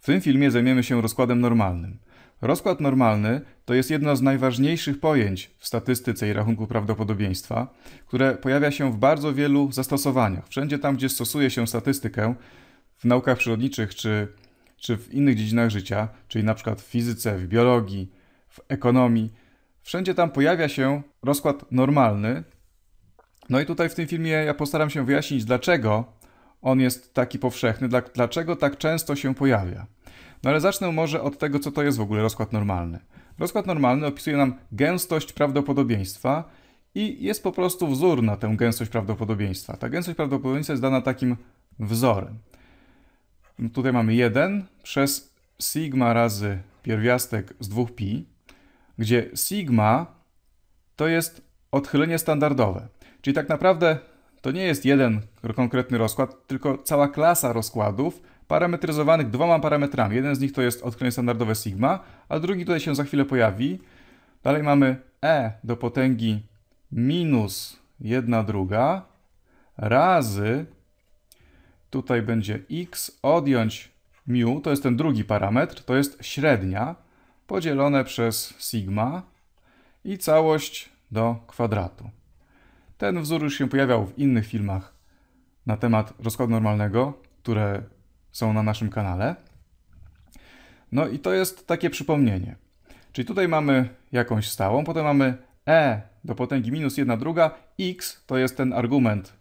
W tym filmie zajmiemy się rozkładem normalnym. Rozkład normalny to jest jedno z najważniejszych pojęć w statystyce i rachunku prawdopodobieństwa, które pojawia się w bardzo wielu zastosowaniach. Wszędzie tam, gdzie stosuje się statystykę, w naukach przyrodniczych czy, czy w innych dziedzinach życia, czyli na przykład w fizyce, w biologii, w ekonomii, wszędzie tam pojawia się rozkład normalny. No i tutaj w tym filmie ja postaram się wyjaśnić, dlaczego on jest taki powszechny, dla, dlaczego tak często się pojawia. No ale zacznę może od tego, co to jest w ogóle rozkład normalny. Rozkład normalny opisuje nam gęstość prawdopodobieństwa i jest po prostu wzór na tę gęstość prawdopodobieństwa. Ta gęstość prawdopodobieństwa jest dana takim wzorem. Tutaj mamy 1 przez sigma razy pierwiastek z 2pi, gdzie sigma to jest odchylenie standardowe. Czyli tak naprawdę to nie jest jeden konkretny rozkład, tylko cała klasa rozkładów parametryzowanych dwoma parametrami. Jeden z nich to jest odchylenie standardowe sigma, a drugi tutaj się za chwilę pojawi. Dalej mamy e do potęgi minus 1 druga razy tutaj będzie x odjąć mu, to jest ten drugi parametr, to jest średnia podzielone przez sigma i całość do kwadratu. Ten wzór już się pojawiał w innych filmach na temat rozkładu normalnego, które są na naszym kanale. No i to jest takie przypomnienie. Czyli tutaj mamy jakąś stałą, potem mamy e do potęgi minus 1 druga, x to jest ten argument,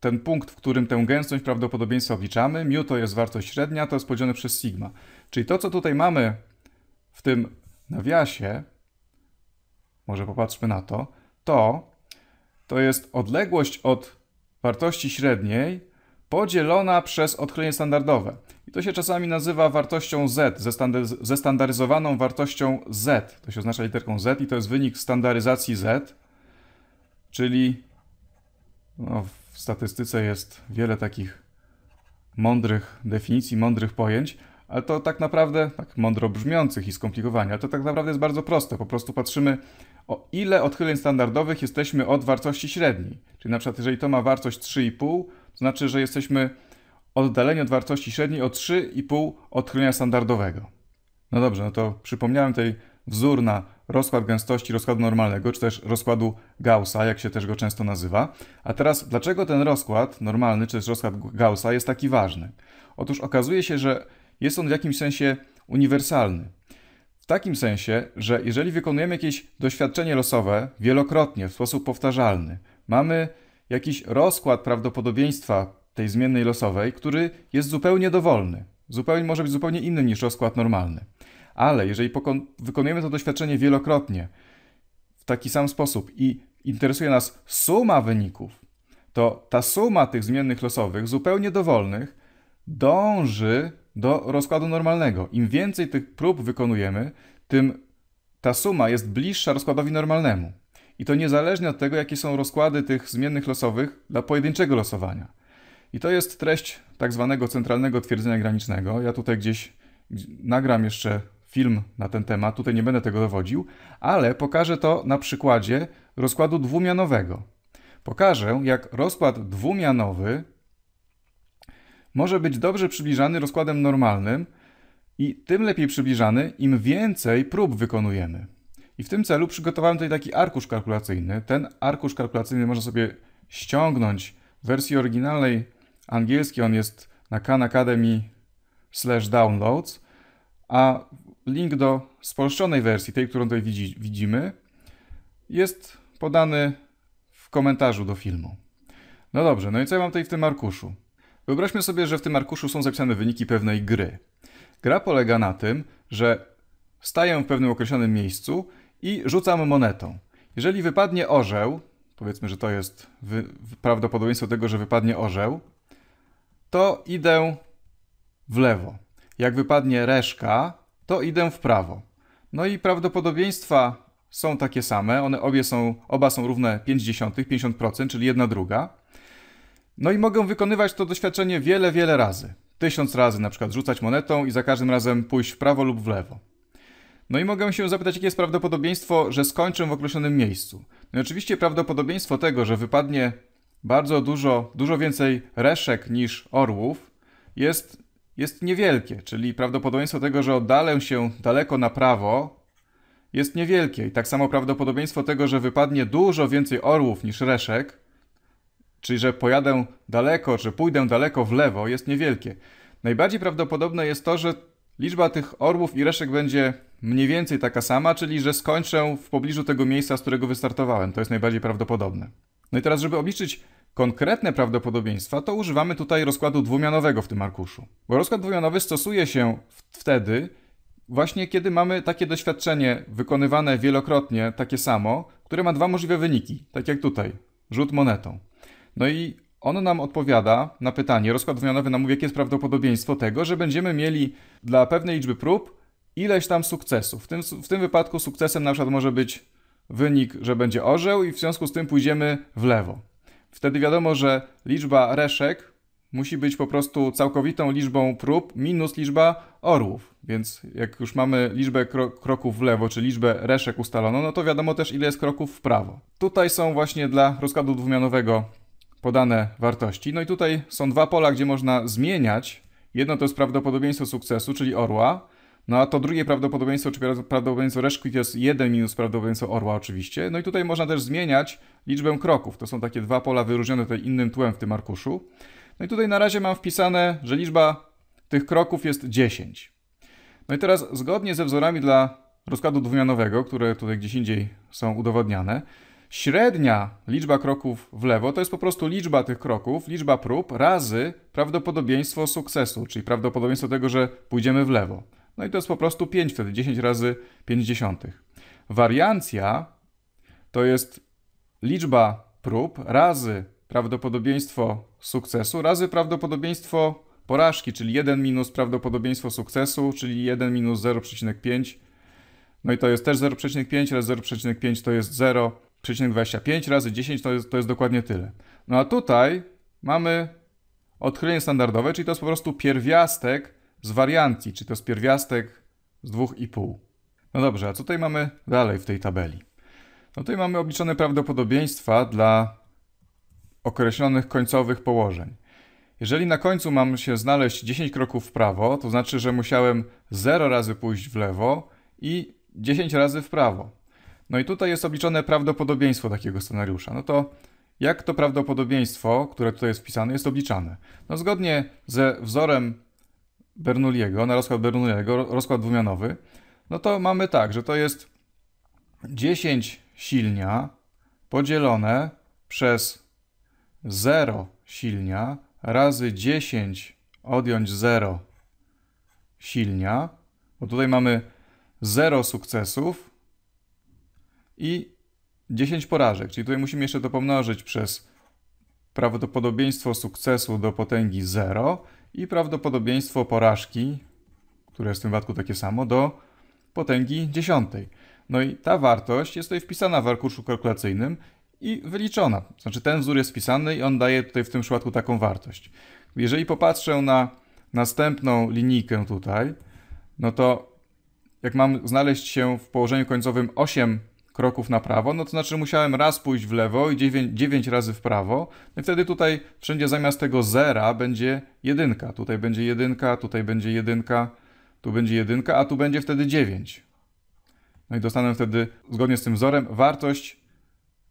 ten punkt, w którym tę gęstość prawdopodobieństwa obliczamy, mu to jest wartość średnia, to jest podzielone przez sigma. Czyli to, co tutaj mamy w tym nawiasie, może popatrzmy na to, to to jest odległość od wartości średniej podzielona przez odchylenie standardowe. I to się czasami nazywa wartością z, zestandaryzowaną wartością z. To się oznacza literką z i to jest wynik standaryzacji z, czyli no, w statystyce jest wiele takich mądrych definicji, mądrych pojęć, ale to tak naprawdę, tak mądro brzmiących i skomplikowania, ale to tak naprawdę jest bardzo proste. Po prostu patrzymy, o ile odchyleń standardowych jesteśmy od wartości średniej. Czyli na przykład jeżeli to ma wartość 3,5, to znaczy, że jesteśmy oddaleni od wartości średniej o 3,5 odchylenia standardowego. No dobrze, no to przypomniałem tej wzór na rozkład gęstości rozkładu normalnego, czy też rozkładu Gaussa, jak się też go często nazywa. A teraz, dlaczego ten rozkład normalny, czy też rozkład Gaussa jest taki ważny? Otóż okazuje się, że jest on w jakimś sensie uniwersalny takim sensie, że jeżeli wykonujemy jakieś doświadczenie losowe wielokrotnie, w sposób powtarzalny, mamy jakiś rozkład prawdopodobieństwa tej zmiennej losowej, który jest zupełnie dowolny. Zupełnie może być zupełnie inny niż rozkład normalny. Ale jeżeli wykonujemy to doświadczenie wielokrotnie w taki sam sposób i interesuje nas suma wyników, to ta suma tych zmiennych losowych, zupełnie dowolnych, dąży do rozkładu normalnego. Im więcej tych prób wykonujemy, tym ta suma jest bliższa rozkładowi normalnemu. I to niezależnie od tego, jakie są rozkłady tych zmiennych losowych dla pojedynczego losowania. I to jest treść tak zwanego centralnego twierdzenia granicznego. Ja tutaj gdzieś nagram jeszcze film na ten temat, tutaj nie będę tego dowodził, ale pokażę to na przykładzie rozkładu dwumianowego. Pokażę, jak rozkład dwumianowy może być dobrze przybliżany rozkładem normalnym i tym lepiej przybliżany, im więcej prób wykonujemy. I w tym celu przygotowałem tutaj taki arkusz kalkulacyjny. Ten arkusz kalkulacyjny można sobie ściągnąć w wersji oryginalnej angielskiej. On jest na Khan Academy slash downloads, a link do spolszczonej wersji, tej, którą tutaj widzi, widzimy, jest podany w komentarzu do filmu. No dobrze, no i co ja mam tutaj w tym arkuszu? Wyobraźmy sobie, że w tym arkuszu są zapisane wyniki pewnej gry. Gra polega na tym, że staję w pewnym określonym miejscu i rzucam monetą. Jeżeli wypadnie orzeł, powiedzmy, że to jest prawdopodobieństwo tego, że wypadnie orzeł, to idę w lewo. Jak wypadnie reszka, to idę w prawo. No i prawdopodobieństwa są takie same, one obie są, oba są równe 50, 50%, czyli jedna druga. No i mogę wykonywać to doświadczenie wiele, wiele razy. Tysiąc razy na przykład rzucać monetą i za każdym razem pójść w prawo lub w lewo. No i mogę się zapytać, jakie jest prawdopodobieństwo, że skończę w określonym miejscu. No i oczywiście prawdopodobieństwo tego, że wypadnie bardzo dużo, dużo więcej reszek niż orłów jest, jest niewielkie, czyli prawdopodobieństwo tego, że oddalę się daleko na prawo jest niewielkie. I tak samo prawdopodobieństwo tego, że wypadnie dużo więcej orłów niż reszek czyli że pojadę daleko, czy pójdę daleko w lewo, jest niewielkie. Najbardziej prawdopodobne jest to, że liczba tych orłów i reszek będzie mniej więcej taka sama, czyli że skończę w pobliżu tego miejsca, z którego wystartowałem. To jest najbardziej prawdopodobne. No i teraz, żeby obliczyć konkretne prawdopodobieństwa, to używamy tutaj rozkładu dwumianowego w tym arkuszu. Bo rozkład dwumianowy stosuje się wtedy, właśnie kiedy mamy takie doświadczenie wykonywane wielokrotnie, takie samo, które ma dwa możliwe wyniki, tak jak tutaj, rzut monetą. No i on nam odpowiada na pytanie, rozkład dwumianowy nam mówi, jakie jest prawdopodobieństwo tego, że będziemy mieli dla pewnej liczby prób ileś tam sukcesów. W tym, w tym wypadku sukcesem na przykład może być wynik, że będzie orzeł i w związku z tym pójdziemy w lewo. Wtedy wiadomo, że liczba reszek musi być po prostu całkowitą liczbą prób minus liczba orłów. Więc jak już mamy liczbę kro kroków w lewo, czy liczbę reszek ustaloną, no to wiadomo też ile jest kroków w prawo. Tutaj są właśnie dla rozkładu dwumianowego podane wartości. No i tutaj są dwa pola, gdzie można zmieniać. Jedno to jest prawdopodobieństwo sukcesu, czyli orła, no a to drugie prawdopodobieństwo, czyli prawdopodobieństwo reszki, to jest 1 minus prawdopodobieństwo orła oczywiście. No i tutaj można też zmieniać liczbę kroków. To są takie dwa pola wyróżnione tutaj innym tłem w tym arkuszu. No i tutaj na razie mam wpisane, że liczba tych kroków jest 10. No i teraz zgodnie ze wzorami dla rozkładu dwumianowego, które tutaj gdzieś indziej są udowodniane, Średnia liczba kroków w lewo to jest po prostu liczba tych kroków, liczba prób razy prawdopodobieństwo sukcesu, czyli prawdopodobieństwo tego, że pójdziemy w lewo. No i to jest po prostu 5 wtedy, 10 razy 50. Wariancja to jest liczba prób razy prawdopodobieństwo sukcesu razy prawdopodobieństwo porażki, czyli 1 minus prawdopodobieństwo sukcesu, czyli 1 minus 0,5. No i to jest też 0,5 razy 0,5 to jest 0 0,25 razy 10 to jest, to jest dokładnie tyle. No a tutaj mamy odchylenie standardowe, czyli to jest po prostu pierwiastek z wariancji, czyli to jest pierwiastek z 2,5. No dobrze, a co tutaj mamy dalej w tej tabeli? No tutaj mamy obliczone prawdopodobieństwa dla określonych końcowych położeń. Jeżeli na końcu mam się znaleźć 10 kroków w prawo, to znaczy, że musiałem 0 razy pójść w lewo i 10 razy w prawo. No i tutaj jest obliczone prawdopodobieństwo takiego scenariusza. No to jak to prawdopodobieństwo, które tutaj jest wpisane, jest obliczane? No zgodnie ze wzorem Bernoulliego, na rozkład Bernoulliego, rozkład dwumianowy, no to mamy tak, że to jest 10 silnia podzielone przez 0 silnia razy 10 odjąć 0 silnia, bo tutaj mamy 0 sukcesów i 10 porażek. Czyli tutaj musimy jeszcze to pomnożyć przez prawdopodobieństwo sukcesu do potęgi 0 i prawdopodobieństwo porażki, które jest w tym wypadku takie samo, do potęgi 10. No i ta wartość jest tutaj wpisana w arkuszu kalkulacyjnym i wyliczona. Znaczy ten wzór jest wpisany i on daje tutaj w tym przypadku taką wartość. Jeżeli popatrzę na następną linijkę tutaj, no to jak mam znaleźć się w położeniu końcowym 8 kroków na prawo, no to znaczy musiałem raz pójść w lewo i 9, 9 razy w prawo. No i wtedy tutaj wszędzie zamiast tego zera będzie jedynka. Tutaj będzie jedynka, tutaj będzie jedynka, tu będzie jedynka, a tu będzie wtedy 9. No i dostanę wtedy, zgodnie z tym wzorem, wartość,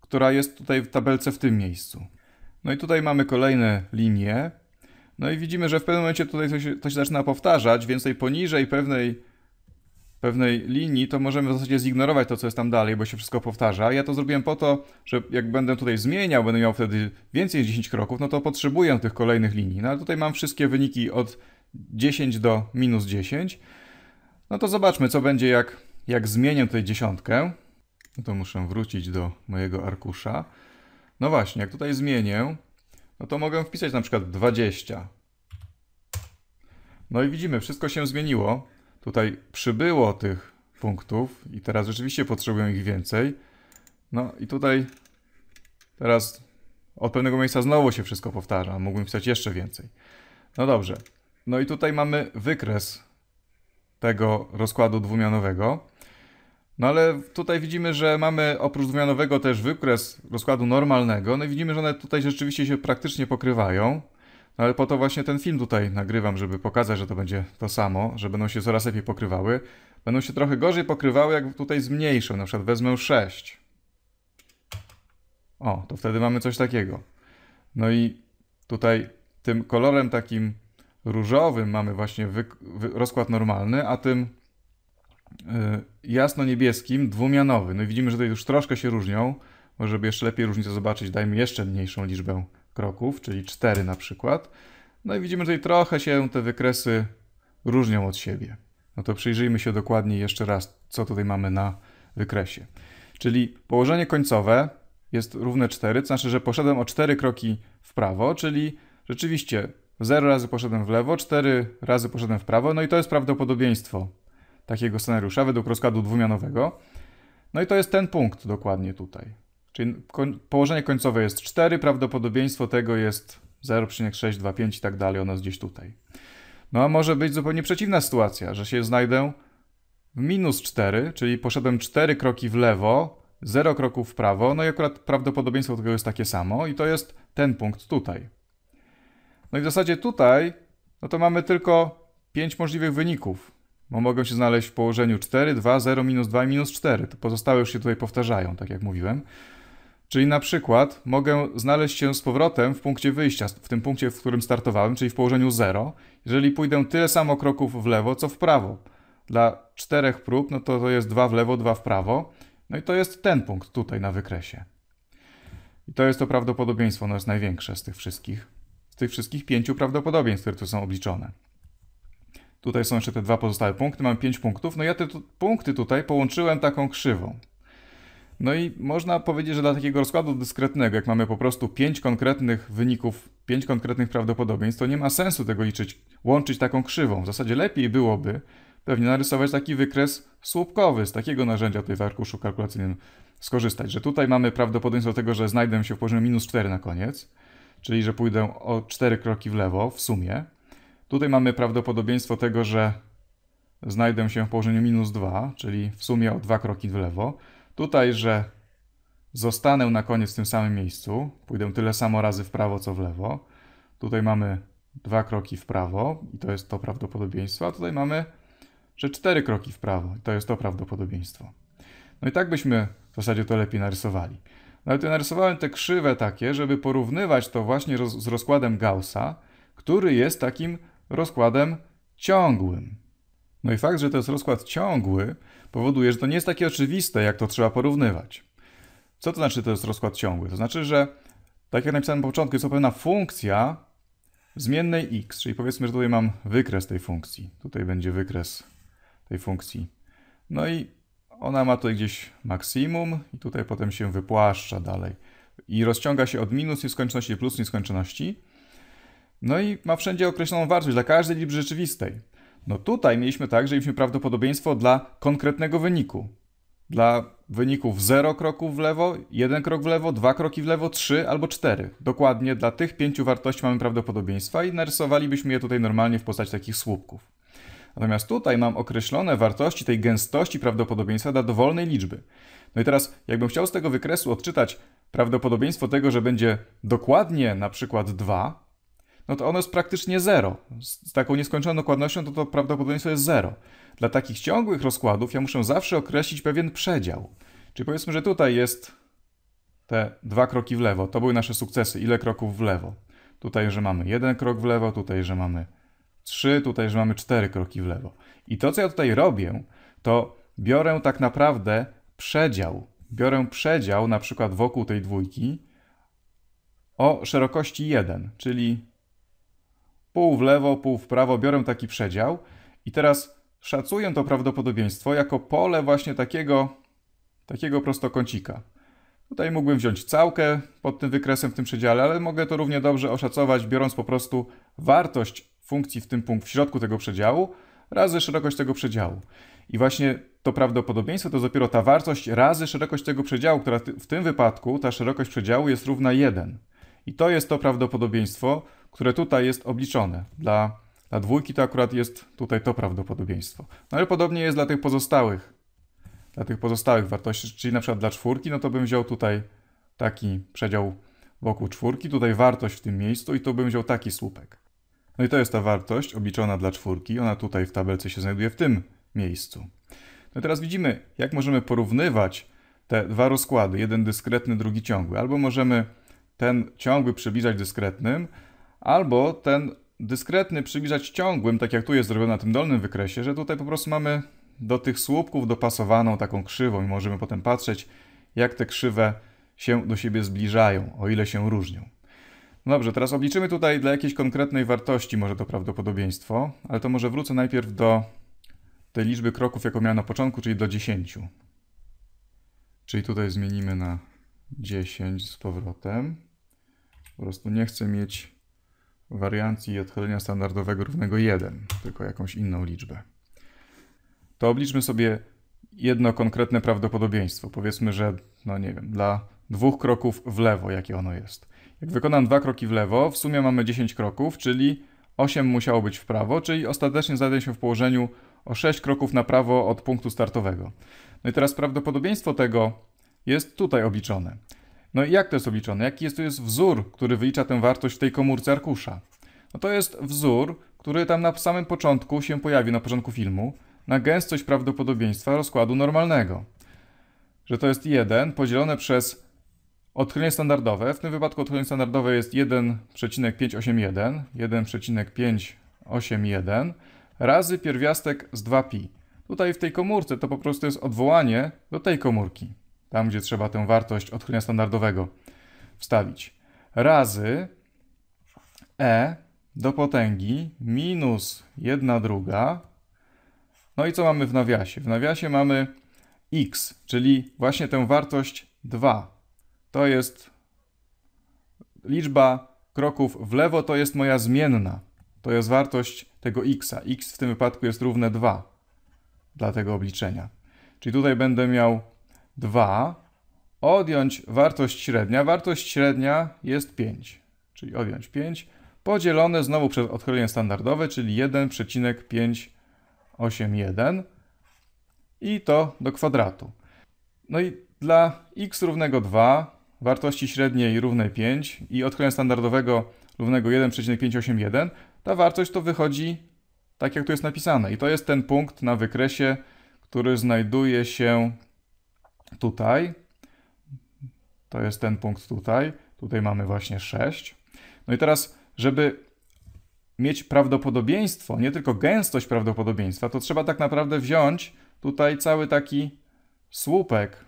która jest tutaj w tabelce w tym miejscu. No i tutaj mamy kolejne linie. No i widzimy, że w pewnym momencie tutaj to się, to się zaczyna powtarzać, więc poniżej pewnej pewnej linii, to możemy w zasadzie zignorować to, co jest tam dalej, bo się wszystko powtarza. Ja to zrobiłem po to, że jak będę tutaj zmieniał, będę miał wtedy więcej niż 10 kroków, no to potrzebuję tych kolejnych linii. No ale tutaj mam wszystkie wyniki od 10 do minus 10. No to zobaczmy, co będzie, jak, jak zmienię tutaj dziesiątkę. No to muszę wrócić do mojego arkusza. No właśnie, jak tutaj zmienię, no to mogę wpisać na przykład 20. No i widzimy, wszystko się zmieniło tutaj przybyło tych punktów i teraz rzeczywiście potrzebują ich więcej. No i tutaj teraz od pewnego miejsca znowu się wszystko powtarza. Mógłbym pisać jeszcze więcej. No dobrze. No i tutaj mamy wykres tego rozkładu dwumianowego. No ale tutaj widzimy, że mamy oprócz dwumianowego też wykres rozkładu normalnego. No i widzimy, że one tutaj rzeczywiście się praktycznie pokrywają ale po to właśnie ten film tutaj nagrywam, żeby pokazać, że to będzie to samo, że będą się coraz lepiej pokrywały. Będą się trochę gorzej pokrywały, jak tutaj zmniejszą. na przykład wezmę 6. O, to wtedy mamy coś takiego. No i tutaj tym kolorem takim różowym mamy właśnie rozkład normalny, a tym yy, jasno-niebieskim dwumianowy. No i widzimy, że tutaj już troszkę się różnią. Może żeby jeszcze lepiej różnicę zobaczyć, dajmy jeszcze mniejszą liczbę kroków, czyli 4 na przykład. No i widzimy tutaj trochę się te wykresy różnią od siebie. No to przyjrzyjmy się dokładnie jeszcze raz, co tutaj mamy na wykresie. Czyli położenie końcowe jest równe 4, to znaczy, że poszedłem o 4 kroki w prawo, czyli rzeczywiście 0 razy poszedłem w lewo, 4 razy poszedłem w prawo, no i to jest prawdopodobieństwo takiego scenariusza według rozkładu dwumianowego. No i to jest ten punkt dokładnie tutaj. Czyli koń, położenie końcowe jest 4, prawdopodobieństwo tego jest 0,625 i tak dalej, ono jest gdzieś tutaj. No a może być zupełnie przeciwna sytuacja, że się znajdę w minus 4, czyli poszedłem 4 kroki w lewo, 0 kroków w prawo, no i akurat prawdopodobieństwo tego jest takie samo i to jest ten punkt tutaj. No i w zasadzie tutaj, no to mamy tylko 5 możliwych wyników, bo mogę się znaleźć w położeniu 4, 2, 0, minus 2 i minus 4. To pozostałe już się tutaj powtarzają, tak jak mówiłem. Czyli na przykład mogę znaleźć się z powrotem w punkcie wyjścia, w tym punkcie, w którym startowałem, czyli w położeniu 0, jeżeli pójdę tyle samo kroków w lewo, co w prawo. Dla czterech prób, no to to jest 2 w lewo, 2 w prawo. No i to jest ten punkt tutaj na wykresie. I to jest to prawdopodobieństwo, ono jest największe z tych wszystkich, z tych wszystkich pięciu prawdopodobieństw, które tu są obliczone. Tutaj są jeszcze te dwa pozostałe punkty, mam pięć punktów. No ja te punkty tutaj połączyłem taką krzywą. No i można powiedzieć, że dla takiego rozkładu dyskretnego, jak mamy po prostu pięć konkretnych wyników, pięć konkretnych prawdopodobieństw, to nie ma sensu tego liczyć, łączyć taką krzywą. W zasadzie lepiej byłoby pewnie narysować taki wykres słupkowy, z takiego narzędzia tutaj w arkuszu kalkulacyjnym skorzystać, że tutaj mamy prawdopodobieństwo tego, że znajdę się w poziomie minus 4 na koniec, czyli że pójdę o 4 kroki w lewo w sumie. Tutaj mamy prawdopodobieństwo tego, że znajdę się w położeniu minus 2, czyli w sumie o 2 kroki w lewo. Tutaj, że zostanę na koniec w tym samym miejscu, pójdę tyle samo razy w prawo, co w lewo. Tutaj mamy dwa kroki w prawo i to jest to prawdopodobieństwo, a tutaj mamy, że cztery kroki w prawo i to jest to prawdopodobieństwo. No i tak byśmy w zasadzie to lepiej narysowali. No i ja narysowałem te krzywe takie, żeby porównywać to właśnie roz z rozkładem Gaussa, który jest takim rozkładem ciągłym. No i fakt, że to jest rozkład ciągły, powoduje, że to nie jest takie oczywiste, jak to trzeba porównywać. Co to znaczy, to jest rozkład ciągły? To znaczy, że tak jak napisałem na początku, jest to pewna funkcja zmiennej x, czyli powiedzmy, że tutaj mam wykres tej funkcji. Tutaj będzie wykres tej funkcji. No i ona ma tutaj gdzieś maksimum i tutaj potem się wypłaszcza dalej. I rozciąga się od minus nieskończoności do plus nieskończoności. No i ma wszędzie określoną wartość dla każdej liczby rzeczywistej. No tutaj mieliśmy tak, że mieliśmy prawdopodobieństwo dla konkretnego wyniku. Dla wyników 0 kroków w lewo, 1 krok w lewo, 2 kroki w lewo, 3 albo 4. Dokładnie dla tych pięciu wartości mamy prawdopodobieństwa i narysowalibyśmy je tutaj normalnie w postaci takich słupków. Natomiast tutaj mam określone wartości tej gęstości prawdopodobieństwa dla dowolnej liczby. No i teraz, jakbym chciał z tego wykresu odczytać prawdopodobieństwo tego, że będzie dokładnie na przykład 2, no to ono jest praktycznie zero. Z taką nieskończoną dokładnością to to prawdopodobieństwo jest zero. Dla takich ciągłych rozkładów ja muszę zawsze określić pewien przedział. Czyli powiedzmy, że tutaj jest te dwa kroki w lewo. To były nasze sukcesy. Ile kroków w lewo? Tutaj, że mamy jeden krok w lewo, tutaj, że mamy trzy, tutaj, że mamy cztery kroki w lewo. I to, co ja tutaj robię, to biorę tak naprawdę przedział. Biorę przedział na przykład wokół tej dwójki o szerokości 1, czyli pół w lewo, pół w prawo, biorę taki przedział i teraz szacuję to prawdopodobieństwo jako pole właśnie takiego, takiego prostokącika. Tutaj mógłbym wziąć całkę pod tym wykresem w tym przedziale, ale mogę to równie dobrze oszacować, biorąc po prostu wartość funkcji w tym punkcie, w środku tego przedziału, razy szerokość tego przedziału. I właśnie to prawdopodobieństwo to dopiero ta wartość razy szerokość tego przedziału, która w tym wypadku, ta szerokość przedziału jest równa 1. I to jest to prawdopodobieństwo, które tutaj jest obliczone. Dla, dla dwójki to akurat jest tutaj to prawdopodobieństwo. No ale podobnie jest dla tych pozostałych, dla tych pozostałych wartości, czyli na przykład dla czwórki, no to bym wziął tutaj taki przedział wokół czwórki, tutaj wartość w tym miejscu i tu bym wziął taki słupek. No i to jest ta wartość obliczona dla czwórki, ona tutaj w tabelce się znajduje w tym miejscu. No i teraz widzimy, jak możemy porównywać te dwa rozkłady, jeden dyskretny, drugi ciągły. Albo możemy ten ciągły przybliżać dyskretnym, albo ten dyskretny przybliżać ciągłym, tak jak tu jest zrobione na tym dolnym wykresie, że tutaj po prostu mamy do tych słupków dopasowaną taką krzywą i możemy potem patrzeć, jak te krzywe się do siebie zbliżają, o ile się różnią. No dobrze, teraz obliczymy tutaj dla jakiejś konkretnej wartości może to prawdopodobieństwo, ale to może wrócę najpierw do tej liczby kroków, jaką miałem na początku, czyli do 10. Czyli tutaj zmienimy na 10 z powrotem. Po prostu nie chcę mieć wariancji odchylenia standardowego równego 1, tylko jakąś inną liczbę. To obliczmy sobie jedno konkretne prawdopodobieństwo. Powiedzmy, że, no nie wiem, dla dwóch kroków w lewo, jakie ono jest. Jak wykonam dwa kroki w lewo, w sumie mamy 10 kroków, czyli 8 musiało być w prawo, czyli ostatecznie znajdę się w położeniu o 6 kroków na prawo od punktu startowego. No i teraz prawdopodobieństwo tego jest tutaj obliczone. No i jak to jest obliczone? Jaki jest to jest wzór, który wylicza tę wartość w tej komórce arkusza? No to jest wzór, który tam na samym początku się pojawił, na początku filmu, na gęstość prawdopodobieństwa rozkładu normalnego. Że to jest 1 podzielone przez odchylenie standardowe. W tym wypadku odchylenie standardowe jest 1,581, 1,581 razy pierwiastek z 2pi. Tutaj w tej komórce to po prostu jest odwołanie do tej komórki tam gdzie trzeba tę wartość odchylenia standardowego wstawić, razy e do potęgi minus 1 druga. No i co mamy w nawiasie? W nawiasie mamy x, czyli właśnie tę wartość 2. To jest liczba kroków w lewo, to jest moja zmienna. To jest wartość tego x. x w tym wypadku jest równe 2 dla tego obliczenia. Czyli tutaj będę miał 2 odjąć wartość średnia. Wartość średnia jest 5, czyli odjąć 5 podzielone znowu przez odchylenie standardowe, czyli 1,581 i to do kwadratu. No i dla x równego 2, wartości średniej równej 5 i odchylenia standardowego równego 1,581, ta wartość to wychodzi tak jak tu jest napisane. I to jest ten punkt na wykresie, który znajduje się tutaj, to jest ten punkt tutaj, tutaj mamy właśnie 6. No i teraz, żeby mieć prawdopodobieństwo, nie tylko gęstość prawdopodobieństwa, to trzeba tak naprawdę wziąć tutaj cały taki słupek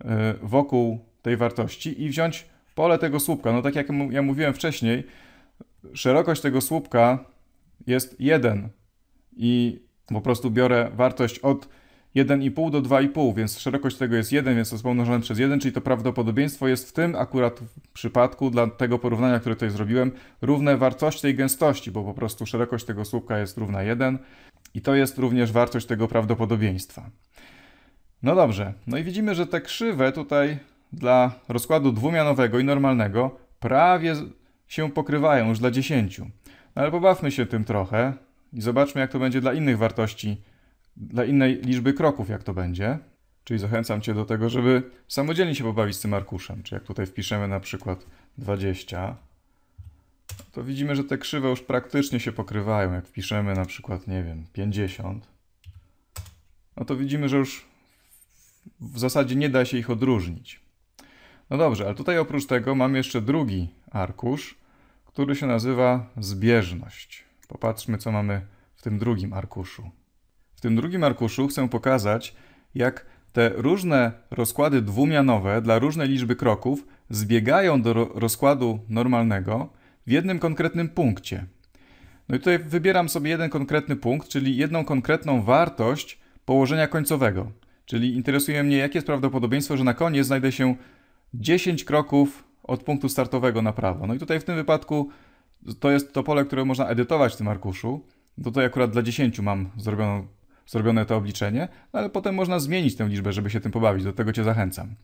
y, wokół tej wartości i wziąć pole tego słupka. No tak jak ja mówiłem wcześniej, szerokość tego słupka jest 1 i po prostu biorę wartość od 1,5 do 2,5, więc szerokość tego jest 1, więc to jest pomnożone przez 1, czyli to prawdopodobieństwo jest w tym akurat w przypadku dla tego porównania, które tutaj zrobiłem, równe wartości tej gęstości, bo po prostu szerokość tego słupka jest równa 1 i to jest również wartość tego prawdopodobieństwa. No dobrze, no i widzimy, że te krzywe tutaj dla rozkładu dwumianowego i normalnego prawie się pokrywają już dla 10. No ale pobawmy się tym trochę i zobaczmy, jak to będzie dla innych wartości dla innej liczby kroków, jak to będzie. Czyli zachęcam Cię do tego, żeby samodzielnie się pobawić z tym arkuszem. Czy jak tutaj wpiszemy na przykład 20, to widzimy, że te krzywe już praktycznie się pokrywają. Jak wpiszemy na przykład, nie wiem, 50, no to widzimy, że już w zasadzie nie da się ich odróżnić. No dobrze, ale tutaj oprócz tego mam jeszcze drugi arkusz, który się nazywa zbieżność. Popatrzmy, co mamy w tym drugim arkuszu. W tym drugim arkuszu chcę pokazać, jak te różne rozkłady dwumianowe dla różnej liczby kroków zbiegają do rozkładu normalnego w jednym konkretnym punkcie. No i tutaj wybieram sobie jeden konkretny punkt, czyli jedną konkretną wartość położenia końcowego. Czyli interesuje mnie, jakie jest prawdopodobieństwo, że na koniec znajdę się 10 kroków od punktu startowego na prawo. No i tutaj w tym wypadku to jest to pole, które można edytować w tym arkuszu. No tutaj akurat dla 10 mam zrobioną zrobione to obliczenie, no ale potem można zmienić tę liczbę, żeby się tym pobawić, do tego Cię zachęcam.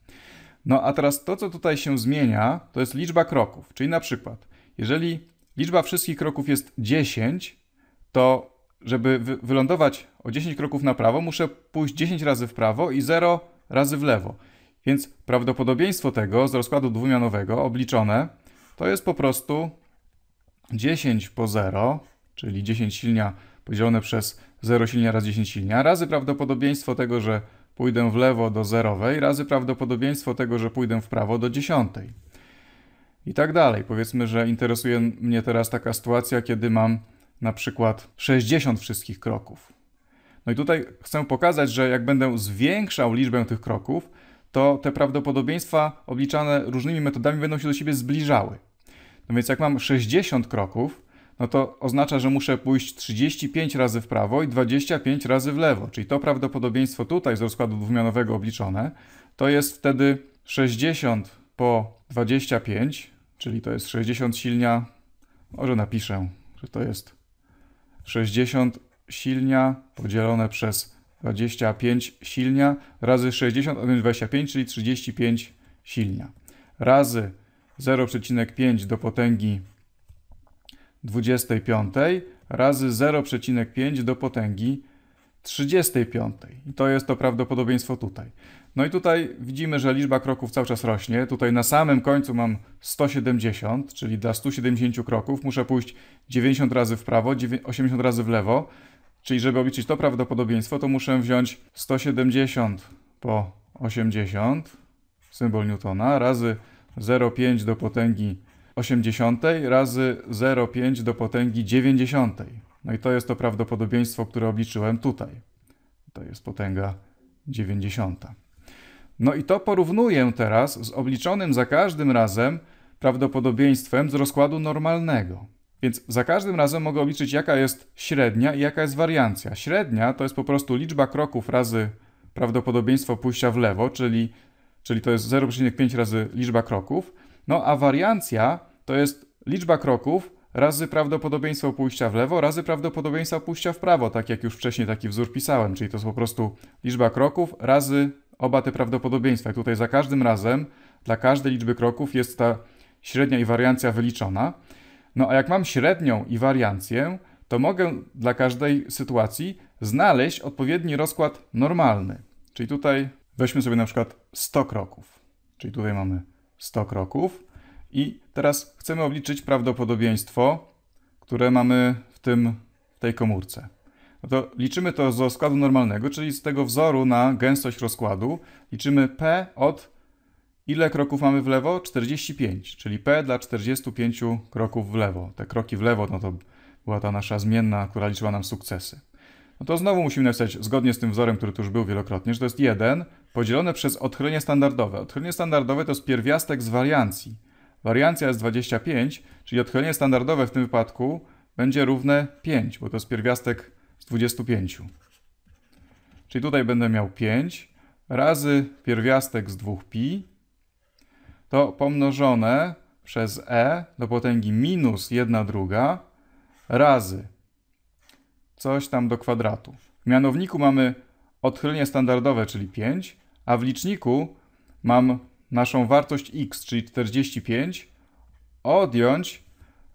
No a teraz to, co tutaj się zmienia, to jest liczba kroków, czyli na przykład, jeżeli liczba wszystkich kroków jest 10, to żeby wylądować o 10 kroków na prawo, muszę pójść 10 razy w prawo i 0 razy w lewo. Więc prawdopodobieństwo tego z rozkładu dwumianowego obliczone to jest po prostu 10 po 0, czyli 10 silnia podzielone przez 0 silnia razy 10 silnia, razy prawdopodobieństwo tego, że pójdę w lewo do zerowej, razy prawdopodobieństwo tego, że pójdę w prawo do dziesiątej. I tak dalej. Powiedzmy, że interesuje mnie teraz taka sytuacja, kiedy mam na przykład 60 wszystkich kroków. No i tutaj chcę pokazać, że jak będę zwiększał liczbę tych kroków, to te prawdopodobieństwa obliczane różnymi metodami będą się do siebie zbliżały. No więc jak mam 60 kroków, no to oznacza, że muszę pójść 35 razy w prawo i 25 razy w lewo. Czyli to prawdopodobieństwo tutaj z rozkładu dwumianowego obliczone to jest wtedy 60 po 25, czyli to jest 60 silnia. Może napiszę, że to jest 60 silnia podzielone przez 25 silnia razy 60 odjąć 25, czyli 35 silnia razy 0,5 do potęgi 25 razy 0,5 do potęgi 35. I to jest to prawdopodobieństwo tutaj. No i tutaj widzimy, że liczba kroków cały czas rośnie. Tutaj na samym końcu mam 170, czyli dla 170 kroków muszę pójść 90 razy w prawo, 80 razy w lewo. Czyli żeby obliczyć to prawdopodobieństwo, to muszę wziąć 170 po 80, symbol Newtona, razy 0,5 do potęgi 80 razy 0,5 do potęgi 90. No i to jest to prawdopodobieństwo, które obliczyłem tutaj. To jest potęga 90. No i to porównuję teraz z obliczonym za każdym razem prawdopodobieństwem z rozkładu normalnego. Więc za każdym razem mogę obliczyć, jaka jest średnia i jaka jest wariancja. Średnia to jest po prostu liczba kroków razy prawdopodobieństwo pójścia w lewo, czyli, czyli to jest 0,5 razy liczba kroków, no a wariancja to jest liczba kroków razy prawdopodobieństwo pójścia w lewo, razy prawdopodobieństwo pójścia w prawo, tak jak już wcześniej taki wzór pisałem, czyli to jest po prostu liczba kroków razy oba te prawdopodobieństwa. I tutaj za każdym razem dla każdej liczby kroków jest ta średnia i wariancja wyliczona. No a jak mam średnią i wariancję, to mogę dla każdej sytuacji znaleźć odpowiedni rozkład normalny. Czyli tutaj weźmy sobie na przykład 100 kroków. Czyli tutaj mamy 100 kroków. I teraz chcemy obliczyć prawdopodobieństwo, które mamy w, tym, w tej komórce. No to liczymy to z rozkładu normalnego, czyli z tego wzoru na gęstość rozkładu. Liczymy P od ile kroków mamy w lewo? 45, czyli P dla 45 kroków w lewo. Te kroki w lewo no to była ta nasza zmienna, która liczyła nam sukcesy. No to znowu musimy napisać, zgodnie z tym wzorem, który tu już był wielokrotnie, że to jest 1 podzielone przez odchylenie standardowe. Odchylenie standardowe to jest pierwiastek z wariancji. Wariancja jest 25, czyli odchylenie standardowe w tym wypadku będzie równe 5, bo to jest pierwiastek z 25. Czyli tutaj będę miał 5 razy pierwiastek z 2pi, to pomnożone przez e do potęgi minus 1 druga razy coś tam do kwadratu. W mianowniku mamy odchylenie standardowe, czyli 5, a w liczniku mam naszą wartość x, czyli 45, odjąć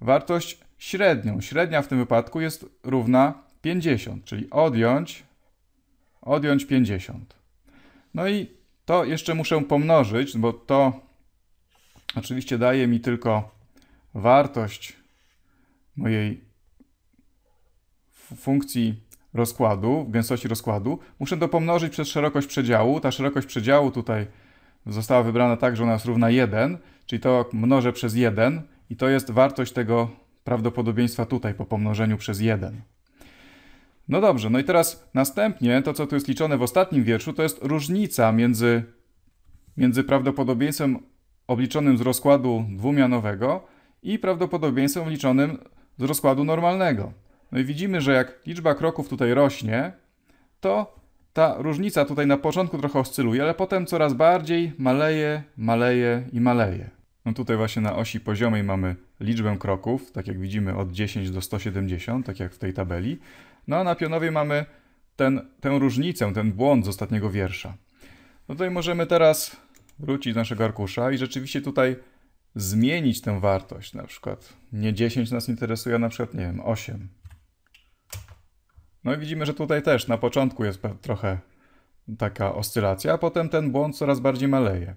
wartość średnią. Średnia w tym wypadku jest równa 50, czyli odjąć, odjąć 50. No i to jeszcze muszę pomnożyć, bo to oczywiście daje mi tylko wartość mojej funkcji rozkładu, gęstości rozkładu, muszę to pomnożyć przez szerokość przedziału. Ta szerokość przedziału tutaj została wybrana tak, że ona jest równa 1, czyli to mnożę przez 1 i to jest wartość tego prawdopodobieństwa tutaj po pomnożeniu przez 1. No dobrze, no i teraz następnie to, co tu jest liczone w ostatnim wierszu, to jest różnica między, między prawdopodobieństwem obliczonym z rozkładu dwumianowego i prawdopodobieństwem obliczonym z rozkładu normalnego. No i widzimy, że jak liczba kroków tutaj rośnie, to ta różnica tutaj na początku trochę oscyluje, ale potem coraz bardziej maleje, maleje i maleje. No tutaj właśnie na osi poziomej mamy liczbę kroków, tak jak widzimy od 10 do 170, tak jak w tej tabeli. No a na pionowie mamy ten, tę różnicę, ten błąd z ostatniego wiersza. No tutaj możemy teraz wrócić do naszego arkusza i rzeczywiście tutaj zmienić tę wartość, na przykład nie 10 nas interesuje, a na przykład, nie wiem, 8. No i widzimy, że tutaj też na początku jest trochę taka oscylacja, a potem ten błąd coraz bardziej maleje.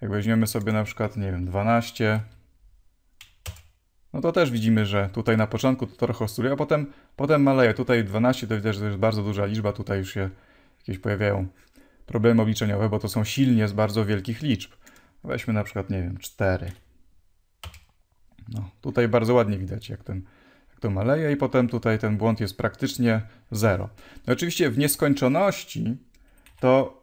Jak weźmiemy sobie na przykład, nie wiem, 12, no to też widzimy, że tutaj na początku to trochę oscyluje, a potem, potem maleje. Tutaj 12 to widać, że to jest bardzo duża liczba, tutaj już się jakieś pojawiają problemy obliczeniowe, bo to są silnie z bardzo wielkich liczb. Weźmy na przykład, nie wiem, 4. No, tutaj bardzo ładnie widać, jak ten to maleje i potem tutaj ten błąd jest praktycznie 0. No oczywiście w nieskończoności to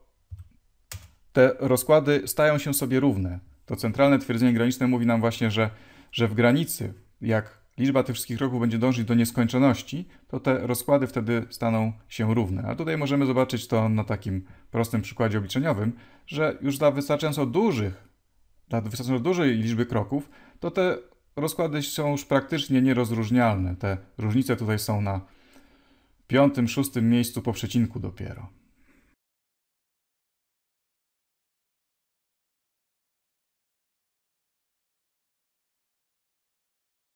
te rozkłady stają się sobie równe. To centralne twierdzenie graniczne mówi nam właśnie, że, że w granicy, jak liczba tych wszystkich kroków będzie dążyć do nieskończoności, to te rozkłady wtedy staną się równe. A tutaj możemy zobaczyć to na takim prostym przykładzie obliczeniowym, że już dla wystarczająco dużych, dla wystarczająco dużej liczby kroków, to te Rozkłady są już praktycznie nierozróżnialne. Te różnice tutaj są na piątym, szóstym miejscu po przecinku dopiero.